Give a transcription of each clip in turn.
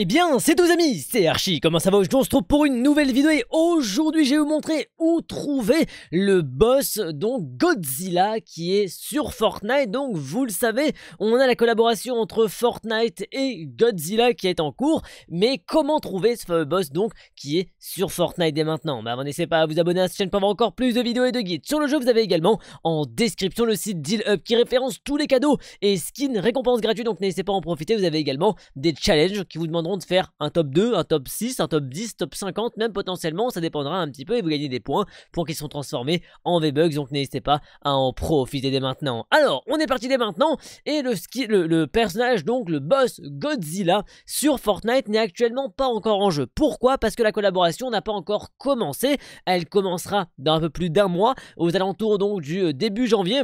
Eh bien, c'est tous amis, c'est Archie, comment ça va Aujourd'hui on se trouve pour une nouvelle vidéo et aujourd'hui je vais vous montrer où trouver le boss, donc Godzilla, qui est sur Fortnite. Donc vous le savez, on a la collaboration entre Fortnite et Godzilla qui est en cours, mais comment trouver ce boss donc qui est sur Fortnite dès maintenant Bah n'hésitez pas à vous abonner à cette chaîne pour avoir encore plus de vidéos et de guides sur le jeu. Vous avez également en description le site Deal Up qui référence tous les cadeaux et skins récompenses gratuites, donc n'hésitez pas à en profiter. Vous avez également des challenges qui vous demandent de faire un top 2, un top 6, un top 10, top 50, même potentiellement, ça dépendra un petit peu et vous gagnez des points pour qu'ils sont transformés en v bugs donc n'hésitez pas à en profiter dès maintenant. Alors, on est parti dès maintenant, et le, le, personnage, donc le boss Godzilla sur Fortnite n'est actuellement pas encore en jeu. Pourquoi Parce que la collaboration n'a pas encore commencé, elle commencera dans un peu plus d'un mois, aux alentours donc du euh, début janvier.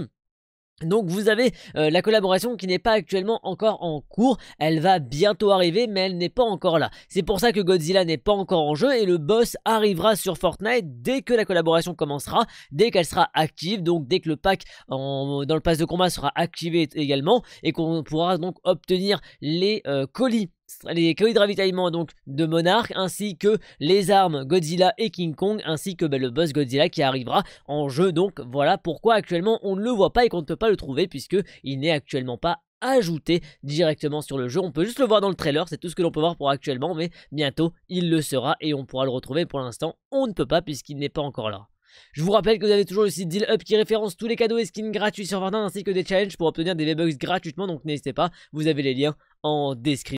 Donc vous avez euh, la collaboration qui n'est pas actuellement encore en cours, elle va bientôt arriver mais elle n'est pas encore là. C'est pour ça que Godzilla n'est pas encore en jeu et le boss arrivera sur Fortnite dès que la collaboration commencera, dès qu'elle sera active, donc dès que le pack dans le pass de combat sera activé également et qu'on pourra donc obtenir les euh, colis les colis de ravitaillement donc de Monarch ainsi que les armes Godzilla et King Kong ainsi que bah, le boss Godzilla qui arrivera en jeu donc voilà pourquoi actuellement on ne le voit pas et qu'on ne peut pas le trouver puisque il n'est actuellement pas ajouté directement sur le jeu. On peut juste le voir dans le trailer, c'est tout ce que l'on peut voir pour actuellement, mais bientôt il le sera et on pourra le retrouver. Pour l'instant, on ne peut pas puisqu'il n'est pas encore là. Je vous rappelle que vous avez toujours le site Deal Up qui référence tous les cadeaux et skins gratuits sur Fortnite ainsi que des challenges pour obtenir des V-Bucks gratuitement, donc n'hésitez pas, vous avez les liens en description.